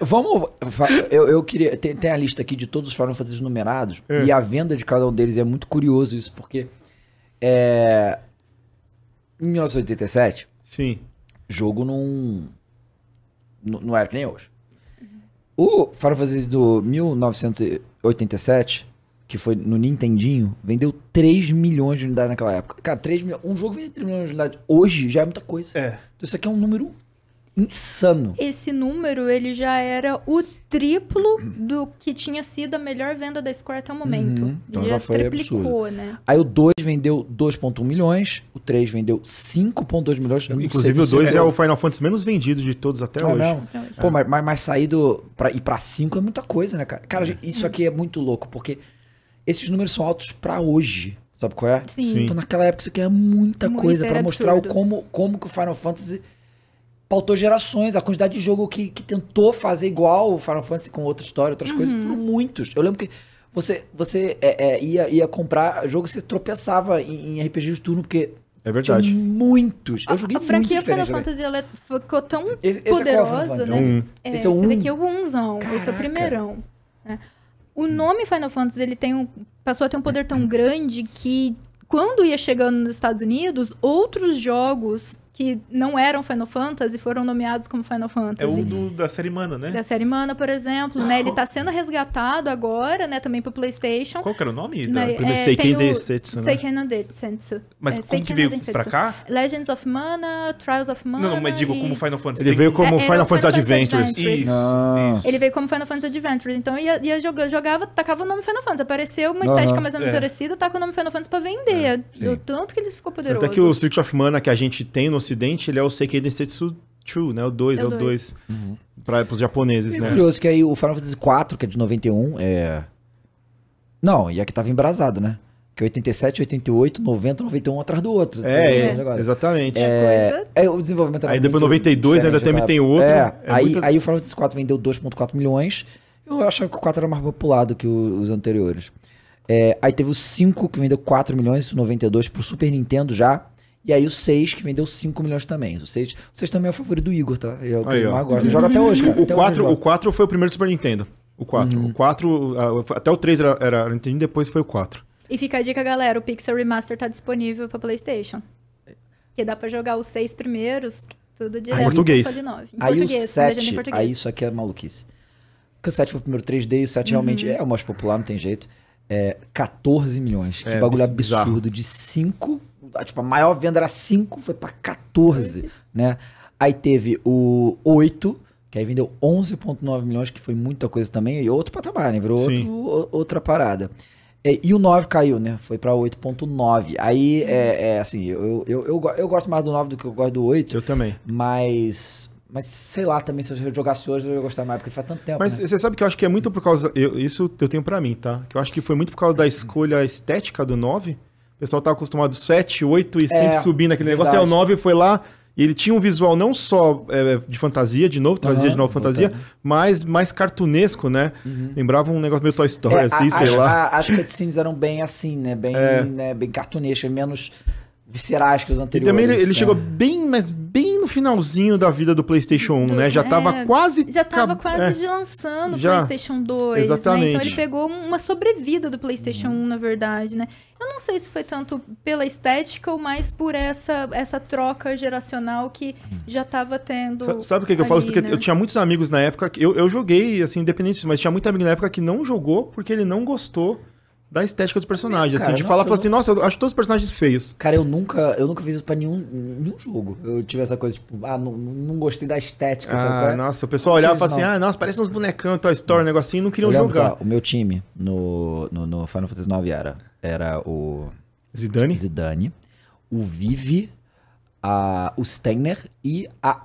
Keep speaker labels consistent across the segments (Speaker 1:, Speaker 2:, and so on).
Speaker 1: Vamos. Eu, eu queria. Tem, tem, a lista aqui de todos os farmacêuticos numerados. É. E a venda de cada um deles é muito curioso isso, porque. É, em 1987. Sim. Jogo não. Não era que nem hoje. Uhum. O Final Fantasy do 1987, que foi no Nintendinho, vendeu 3 milhões de unidades naquela época. Cara, 3 milhões. Um jogo vende 3 milhões de unidades hoje já é muita coisa. É. Então isso aqui é um número insano.
Speaker 2: Esse número, ele já era o triplo do que tinha sido a melhor venda da Square até o momento. Uhum, então já, já foi triplicou, absurdo. né?
Speaker 1: Aí o 2 vendeu 2.1 milhões, o 3 vendeu 5.2 milhões. Inclusive é o 2 é o Final Fantasy menos vendido de todos até ah, hoje. Não. É. Pô, mas, mas, mas sair do pra, ir para 5 é muita coisa, né, cara? Cara, é. isso aqui é muito louco, porque esses números são altos para hoje. Sabe qual é? Sim. Então naquela época isso aqui é muita coisa para mostrar o como, como que o Final Fantasy pautou gerações, a quantidade de jogo que, que tentou fazer igual o Final Fantasy com outra história, outras uhum. coisas, foram muitos. Eu lembro que você, você é, é, ia, ia comprar jogo, você tropeçava em, em RPG de turno, porque é verdade. Tinha
Speaker 2: muitos.
Speaker 1: Eu joguei a, a franquia Final Fantasy
Speaker 2: ela é, ficou tão esse, esse é poderosa, né? é né? Um. É, esse é o esse daqui é o Unzão esse é o primeirão. Né? O hum. nome Final Fantasy ele tem um, passou a ter um poder tão grande que quando ia chegando nos Estados Unidos, outros jogos que não eram Final Fantasy foram nomeados como Final é Fantasy. É o do,
Speaker 3: da série Mana, né? Da
Speaker 2: série Mana, por exemplo, né? Ele tá sendo resgatado agora, né? Também pro Playstation. Qual que era o nome? Da... Né? Primeiro, é, Seiken Densetsu, né? Seiken no Mas é, como que veio pra cá? Legends of Mana, Trials of Mana... Não, não mas digo e... como Final Fantasy. Ele veio como é, Final, é Final, Fantasy, Adventures. Adventures. Isso. Ah. Isso. Ele veio como Final Fantasy Adventures. Então, ia, ia jogava, jogava, tacava o nome Final Fantasy. Apareceu uma estética uh -huh. mais ou menos é. parecida, tá o nome Final Fantasy pra vender. É, o tanto que ele ficou poderoso. Até que o
Speaker 3: Circuit of Mana que a gente tem no ocidente, ele é o Seikei Densetsu 2, né? O 2, é o 2. É uhum. Para os japoneses,
Speaker 1: é né? curioso que aí o Final Fantasy IV, que é de 91, é... Não, e aqui é tava embrasado, né? Que 87, 88, 90, 91 atrás do outro. É, é exatamente. É, é, o desenvolvimento era Aí depois 92 é ainda tem, né? tem outro. É, é aí, muita... aí o Final Fantasy IV vendeu 2.4 milhões. Eu achava que o 4 era mais popular do que os anteriores. aí teve o 5 que vendeu 4 milhões, 92 pro Super Nintendo já. E aí o 6, que vendeu 5 milhões também. O 6, o 6 também é o favorito do Igor, tá? Eu, é o que aí, mais Joga até hoje, cara. O 4, o
Speaker 3: 4 foi o primeiro do Super Nintendo. O 4. Uhum. O 4, até o 3 era, Nintendo, depois foi o 4.
Speaker 2: E fica a dica, galera, o Pixel Remaster tá disponível pra Playstation. Que dá pra jogar os 6 primeiros, tudo direto. Em português. De nove. Em aí português, o 7, aí isso
Speaker 1: aqui é maluquice. Porque o 7 foi o primeiro 3D e o 7 uhum. realmente é o mais popular, não tem jeito é, 14 milhões. Que é, bagulho absurdo. Bizarro. De 5. Tipo, a maior venda era 5, foi pra 14, né? Aí teve o 8, que aí vendeu 11,9 milhões, que foi muita coisa também. E outro patamar, né? Virou outro, outra parada. É, e, o 9 caiu, né? Foi pra 8.9. Aí, é, é, assim, eu, eu, eu, eu, gosto mais do 9 do que eu gosto do 8. Eu também. Mas mas sei lá também, se eu jogasse hoje, eu ia gostar mais, porque faz tanto tempo. Mas né?
Speaker 3: você sabe que eu acho que é muito por causa. Eu, isso eu tenho para mim, tá? Que eu acho que foi muito por causa da escolha estética do 9. O pessoal tá acostumado 7, 8 e é, sempre subindo aquele verdade. negócio. Aí o 9 foi lá. E ele tinha um visual não só é, de fantasia, de novo, trazia uhum, de novo fantasia, voltando. mas mais cartunesco, né? Uhum. Lembrava um negócio meio Toy Story, é, assim, a, sei a, lá.
Speaker 1: as cutscenes eram bem assim, né? Bem, é. né? bem cartunescas, menos viscerais que os anteriores. E também ele, ele né? chegou
Speaker 3: bem, mas bem finalzinho da vida do PlayStation 1, do, né? Já estava é, quase. Já estava quase
Speaker 2: é, lançando o já, PlayStation 2. Exatamente. Né? Então ele pegou uma sobrevida do PlayStation 1, na verdade, né? Eu não sei se foi tanto pela estética ou mais por essa, essa troca geracional que já estava tendo. Sabe, sabe o que, ali, que, eu falo? Porque né? eu tinha
Speaker 3: muitos amigos na época. Que eu, eu joguei, assim, independente, mas tinha muito amigo na época que não jogou porque ele não gostou da estética
Speaker 1: dos personagens, assim, cara, assim, de falar, falar assim, nossa, eu acho todos os personagens feios. Cara, eu nunca, eu nunca fiz isso pra nenhum, nenhum jogo. Eu tive essa coisa, tipo, ah, não, não gostei da estética, ah, sabe? É? Nossa, o pessoal olhava e falava assim, ah,
Speaker 3: nossa, parece uns bonecão, Toy Story, um negocinho, e não queriam jogar. Que,
Speaker 1: o meu time no, no, no, Final Fantasy IX era, era o... Zidane? Zidane. O Vivi, a, o Steiner e a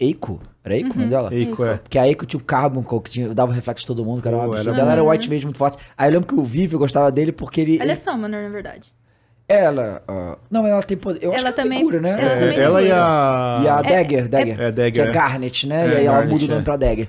Speaker 1: Eiko? Era Eiko uhum. o nome uhum. dela? Eiko, é. Porque a Eiko tinha o Carbon que tinha, dava reflexo de todo mundo, que era uma absurdo. Ela era white mage muito forte. Aí eu lembro que o Vivi, eu gostava dele porque ele... Ela é
Speaker 2: Summoner, na verdade.
Speaker 1: Ela. Uh, não, mas ela tem poder. Eu ela acho
Speaker 2: que também, ela tem cura, né? Ela, é, ela e a. E a é, Dagger, é, Dagger. É, Dagger. Que é, é Garnet, né? É, e aí ela muda o nome é.
Speaker 1: pra Dagger.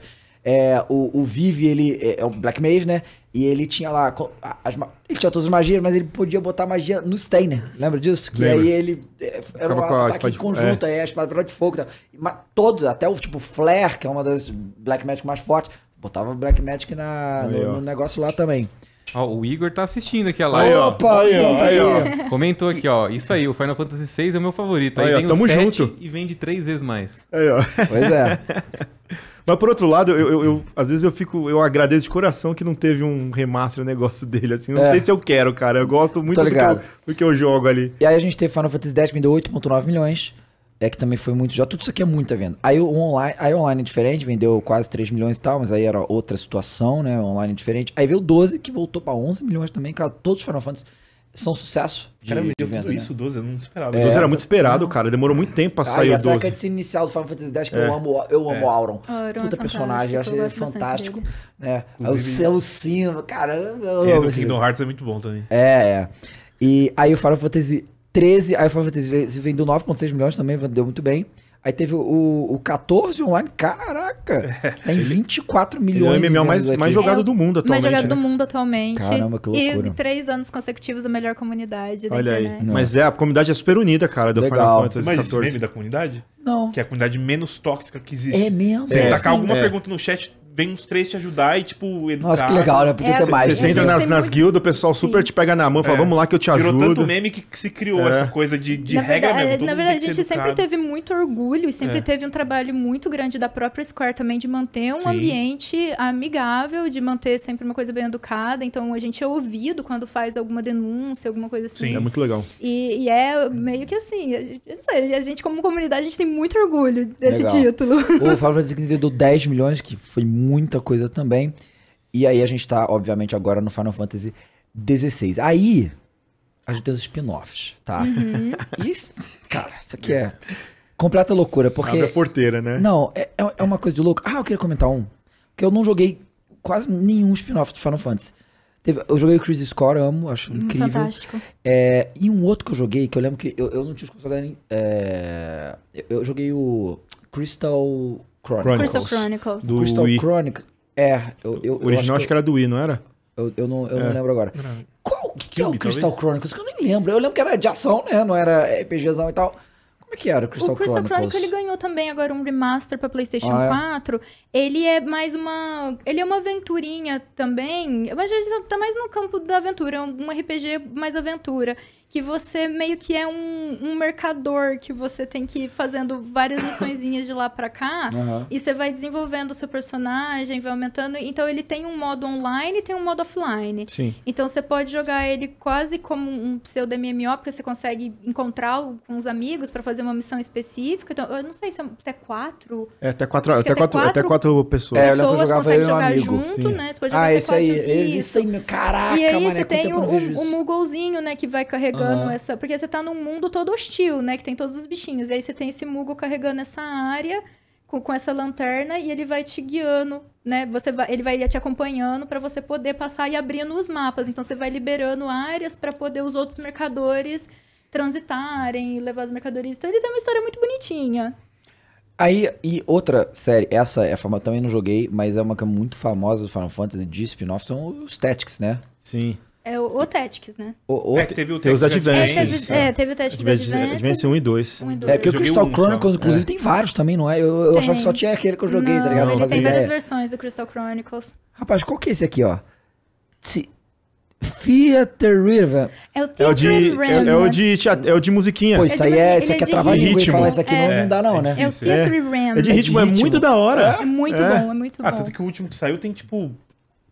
Speaker 1: É, o, o Vivi, ele é, é, o Black Mage, né? E ele tinha lá. As, ele tinha todas as magias, mas ele podia botar magia no Steiner. Lembra disso? Que Lembra. aí ele. É, era um ataque de... conjunto, é. aí a espada de fogo. É. É, tá. todos, até o tipo Flare, que é uma das Black Magic mais fortes, botava Black Magic na, no, no negócio lá também.
Speaker 3: Ó, o Igor tá assistindo aqui a live. Aí, ó. Opa, aí, ó, aí, ó. Comentou aqui, ó. Isso aí, o Final Fantasy VI é o meu favorito. Aí, aí ó, vem o 7 junto. e vende três vezes mais. Aí, ó. Pois é. Mas por outro lado, eu, eu, eu, às vezes eu fico. Eu agradeço de coração que não teve um remaster no negócio dele, assim. Não é. sei se eu quero,
Speaker 1: cara. Eu gosto muito do que eu, do que, eu, jogo ali. E aí a gente teve Final Fantasy X que me deu 8,9 milhões é que também foi muito já Tudo isso aqui é muita venda. Aí o online, aí online é diferente, vendeu quase 3 milhões e tal, mas aí era outra situação, né? Online é diferente. Aí veio 12, que voltou para 11 milhões também, cara. Todos os Final Fantasy são sucesso. De, cara, de venda, tudo né? isso, 12, eu não esperava. É, 12 era muito esperado, cara. Demorou
Speaker 3: muito tempo pra sair o 12. Essa
Speaker 1: de inicial do Final Fantasy X que é. eu amo, eu amo é. Auron. Auron é Puta é personagem, eu achei ele fantástico. Né? É, o seu sino, cara. o é, Kingdom Hearts é muito bom também. É, é. E aí o Final Fantasy 13, aí o Final Fantasy XVI vendeu 9,6 milhões também, vendeu muito bem. Aí teve o, o 14 online, caraca! É. Tá em 24 milhões. Ele é o MMO mais, mais jogado do mundo atualmente. Mais jogado né? do
Speaker 2: mundo atualmente. Caramba, que loucura. E três anos consecutivos a melhor comunidade Olha da internet. Aí.
Speaker 3: Não. Mas é, a comunidade é super unida, cara, do Legal. Final Fantasy Mas 14. Mas da comunidade? Não. Que é a comunidade menos tóxica que existe. É mesmo? Você é, tacar sim. É. alguma é. pergunta no chat, vem uns três te ajudar e, tipo, educar. Nossa, que legal, né? Podia é, ter mais. Você, você entra nas, nas guildas, o pessoal super Sim. te pega na mão e fala, é. vamos lá que eu te ajudo. Virou tanto meme que, que se criou é. essa coisa de, de na regra verdade, mesmo. Todo na verdade, a gente sempre
Speaker 2: teve muito orgulho e sempre é. teve um trabalho muito grande da própria Square também de manter um Sim. ambiente amigável, de manter sempre uma coisa bem educada. Então, a gente é ouvido quando faz alguma denúncia, alguma coisa assim. Sim, é muito legal. E, e é meio que assim, não sei, a gente como comunidade, a gente tem muito orgulho desse legal. título. O
Speaker 1: Fábio Francisco vendeu 10 milhões, que foi muito muita coisa também. E aí a gente tá, obviamente, agora no Final Fantasy XVI. Aí, a gente tem os spin-offs, tá? Uhum. Isso, cara, isso aqui é completa loucura, porque... Abre a porteira, né? Não, é, é, é uma coisa de louco. Ah, eu queria comentar um, que eu não joguei quase nenhum spin-off do Final Fantasy. Teve, eu joguei o Chris Score, amo, acho hum, incrível. Fantástico. É, e um outro que eu joguei, que eu lembro que eu, eu não tinha escutado nem... É, eu joguei o Crystal... Chronicles. Crystal Chronicles. Do Crystal Chronicles. É, eu, eu, o original acho que, acho que, era do Wii, não era? Eu, eu não, eu é. não lembro agora. Não. Qual que, que é o Crystal talvez? Chronicles? Que eu nem lembro. Eu lembro que era de ação, né? Não era RPGzão e tal. Como é que era o Crystal Chronicles? O Crystal Chronicles ele
Speaker 2: ganhou também agora um remaster para PlayStation ah, é? 4. Ele é mais uma, ele é uma aventurinha também. Mas ele tá, tá mais no campo da aventura, é um RPG mais aventura que você meio que é um, um mercador, que você tem que ir fazendo várias missõezinhas de lá para cá, uhum. e você vai desenvolvendo o seu personagem, vai aumentando. Então ele tem um modo online e tem um modo offline. Sim. Então você pode jogar ele quase como um pseudo MMO, porque você consegue encontrar uns amigos para fazer uma missão específica. Então, eu não sei se é até quatro. É, até quatro, até, até, quatro, quatro até quatro pessoas. É, pessoas conseguem jogar amigo. junto, Sim. né? Você pode jogar ah, esse aí, esse aí, caraca, E aí é você tem o, o, Mugolzinho, né, que vai carregar carregando uhum. essa. Porque você tá num mundo todo hostil, né? Que tem todos os bichinhos. E aí você tem esse Mugo carregando essa área com, com essa lanterna e ele vai te guiando, né? Você vai, ele vai te acompanhando para você poder passar e abrindo os mapas. Então você vai liberando áreas para poder os outros mercadores transitarem e levar as mercadorias. Então ele tem uma história muito bonitinha.
Speaker 1: Aí, e outra série, essa é famosa, também não joguei, mas é uma que é muito famosa do Final Fantasy de spin-off, são os Tactics, né? Sim.
Speaker 2: É o, o Tactics, né?
Speaker 1: O, o, é que teve o Tactics. Os Advances. É, é. é, teve o Tactics Advance, Advance 1 e 2. 1 e 2. É, porque é o Crystal um Chronicles, só. inclusive, é. tem vários também, não é? Eu, eu achava que só tinha aquele que eu joguei, não, tá ligado? Ele tem várias ideia.
Speaker 2: versões do Crystal Chronicles.
Speaker 1: Rapaz, qual que é esse aqui, ó? Se... Theater River.
Speaker 2: É o, é o de, é, é, o de
Speaker 1: é o de musiquinha. Pô, isso aí é, isso aqui é, é travado ritmo. Falar
Speaker 2: isso aqui não, não dá não, né? É o Theater Random. É de ritmo, é muito da hora. É muito bom, é muito ah, bom. Ah, tanto
Speaker 3: que o último que saiu tem tipo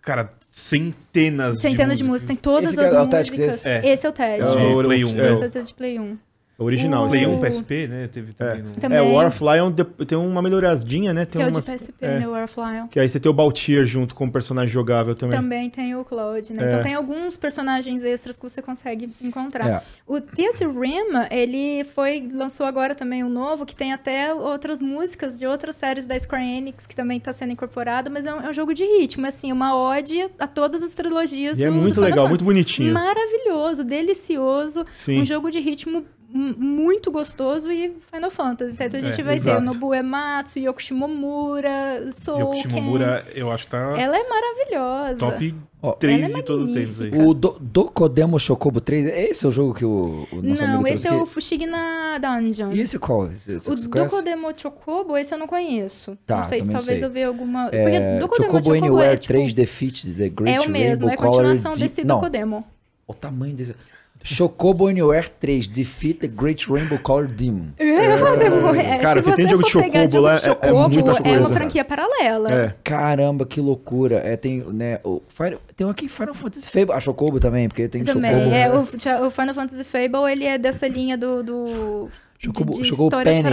Speaker 3: cara, centenas, centenas de, de músicas. Tem todas
Speaker 2: esse as é músicas. Esse? É. esse? é o TED. É esse é o Play 1. É. Né? Esse é o TED Play 1. Original. também Play 1 PSP,
Speaker 3: né? Teve é. também. É, Warfly é o War of Lion tem uma melhoradinha, né? Tem que umas... é o de PSP, é. né? War of Lion. Que aí você tem o Baltier junto com o personagem jogável também.
Speaker 2: Também tem o Claude, né? É. Então tem alguns personagens extras que você consegue encontrar. É. O T.S. Rim, ele foi, lançou agora também um novo, que tem até outras músicas de outras séries da Square Enix, que também está sendo incorporado, mas é um, é um, jogo de ritmo, assim, uma ode a todas as trilogias e é do, é muito legal, muito bonitinho. Maravilhoso, delicioso. Sim. Um jogo de ritmo muito gostoso e Final Fantasy. Então a é, gente é, vai exato. ter Nobu Ematsu, Yoko Shimomura, Soul Yoko Shimomura,
Speaker 1: eu acho que tá... Ela
Speaker 2: é maravilhosa. Top
Speaker 1: oh, 3 é de todos os tempos aí. O Do Dokodemo Shokobo 3, é esse é o jogo que o... o nosso não, esse é o
Speaker 2: Fushigi na Dungeon. E esse qual? o Dokodemo Chocobo, esse eu não conheço. Tá, não sei se talvez sei. eu veja alguma... É, Dokodemo Chocobo, é Anywhere é, tipo...
Speaker 1: 3 Defeat The Great É o mesmo, Rainbow é a continuação desse Dokodemo. O tamanho desse... Chocobo Anywhere 3, Defeat the Great Rainbow Color Demon. É, cara, que tem jogo de Chocobo lá, é, é muita coisa. É uma franquia
Speaker 2: paralela. É.
Speaker 1: Caramba, que loucura. É, tem, né, o Fire, tem aqui Final Fantasy Fable, a ah, Chocobo também, porque tem também. Chocobo. É, né? o,
Speaker 2: o, Final Fantasy Fable, ele é dessa linha do... do... Chocobo, de, de Chocobo Panic,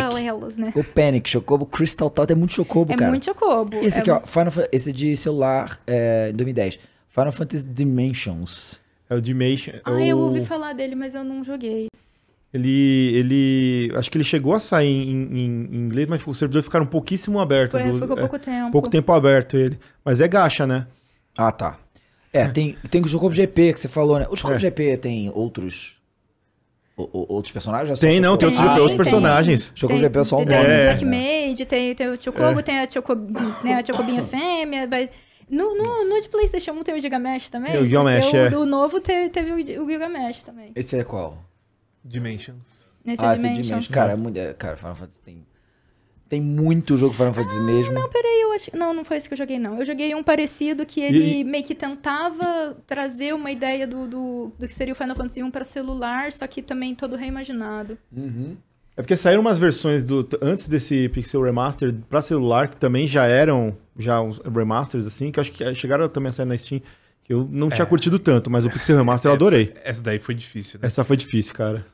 Speaker 2: né? O
Speaker 1: Panic, Chocobo, Crystal Tal, é muito Chocobo, é cara. É muito
Speaker 2: Chocobo. Esse é aqui, ó,
Speaker 1: Final, esse de celular, é, 2010. Final Fantasy Dimensions. É o Dimation. É ah, o... eu ouvi
Speaker 2: falar dele, mas eu não joguei.
Speaker 1: Ele, ele, acho que ele chegou a sair
Speaker 3: em, em, em inglês, mas o servidor ficaram um pouquíssimo aberto. Foi, do, ficou é, pouco é, tempo. Pouco tempo aberto ele.
Speaker 1: Mas é gacha, né? Ah, tá. É, é. tem, tem o Jocobo GP que você falou, né? O Jocobo é. GP tem outros o, o, outros personagens? Tem, não, tem outros, ah, outros tem, personagens.
Speaker 3: Chocobo GP é só um nome. Tem o
Speaker 2: né? Made, tem, tem o Chocobo, tem a, tchocobinha né, Chocobinha fêmea, vai, no, no, no de Playstation 1 tem o Gigamesh também? Tem o Gigamesh, é. O novo teve, teve o Gigamesh também.
Speaker 1: Esse é qual? Dimensions.
Speaker 2: É ah, Dimensions. é Dimensions. Cara, é
Speaker 1: mulher, é, cara, Final Fantasy tem... Tem muito jogo Final Fantasy ah, mesmo. Não,
Speaker 2: peraí, eu acho... Não, não foi esse que eu joguei, não. Eu joguei um parecido que ele e... meio que tentava trazer uma ideia do, do, do que seria o Final Fantasy 1 pra celular, só que também todo reimaginado.
Speaker 3: Uhum. É porque saíram umas versões do antes desse Pixel Remaster para celular que também já eram já uns remasters assim, que acho que eh, chegaram também a sair na Steam, que eu não é. tinha curtido tanto, mas o Pixel Remaster eu é, adorei. Essa daí foi difícil, né? Essa foi difícil, cara.